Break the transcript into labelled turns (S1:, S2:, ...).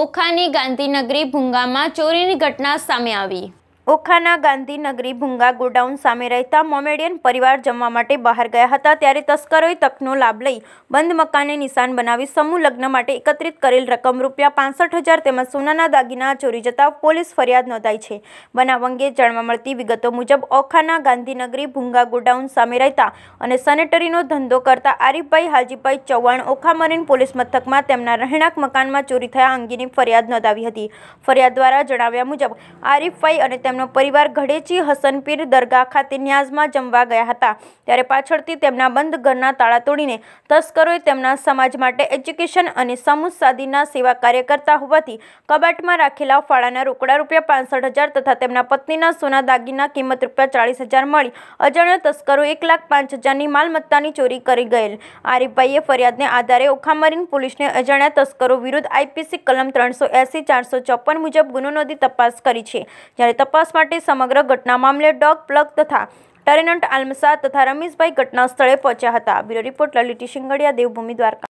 S1: ઓખાની ગાંધીનગરી ભૂંગામાં ચોરીની ઘટના સામે આવી ઓખાના ગાંધીનગરી ભૂંગા ગોડાઉન સામે રહેતા મોમેડિયન પરિવાર જમવા માટે બહાર ગયા હતા ત્યારે તસ્કરોએ તકનો લાભ લઈ બંધ મકાને નિશાન બનાવી સમૂહ લગ્ન માટે એકત્રિત કરેલ રકમ રૂપિયા પાસઠ હજાર તેમજ સોનાના દાગીના ચોરી જતા પોલીસ ફરિયાદ નોંધાઈ છે બનાવ અંગે જાણવા મળતી વિગતો મુજબ ઓખાના ગાંધીનગરી ભૂંગા ગોડાઉન સામે રહેતા અને સેનેટરીનો ધંધો કરતા આરીફભાઈ હાજીભાઈ ચૌહાણ ઓખા મરીન પોલીસ મથકમાં તેમના રહેણાંક મકાનમાં ચોરી થયા અંગેની ફરિયાદ નોંધાવી હતી ફરિયાદ દ્વારા જણાવ્યા મુજબ આરીફભાઈ અને તેમનો તેમનો પરિવાર ઘડેચી હસનપીર દરગાહ ખાતે ન્યાઝમાં જમવા ગયા હતા ત્યારે પાછળથી તેમના બંધ ઘરના તાળા તોડીને તસ્કરોએ તેમના સમાજ માટે એજ્યુકેશન અને સમૂહ સાદીના સેવા કાર્ય કરતા હોવાથી કબાટમાં રાખેલા ફાળાના રોકડા રૂપિયા પાંસઠ હજાર તથા તેમના પત્નીના સોના દાગીના કિંમત રૂપિયા ચાળીસ હજાર મળી અજાણ્યા તસ્કરો એક લાખ પાંચ હજારની માલમત્તાની ચોરી કરી ગયેલ આરીફભાઈએ ફરિયાદને આધારે ઓખામરીન પોલીસને અજાણ્યા તસ્કરો વિરુદ્ધ આઈપીસી કલમ ત્રણસો એસી ચારસો ચોપન મુજબ ગુનો નોંધી તપાસ કરી છે જ્યારે તપાસ તપાસ માટે સમગ્ર ઘટના મામલે ડોગ પ્લગ તથા ટેરેનન્ટ આલમસા તથા રમેશભાઈ ઘટના સ્થળે પહોંચ્યા હતા બ્યુરો રિપોર્ટ લલિતી શિંગડિયા દેવભૂમિ દ્વારકા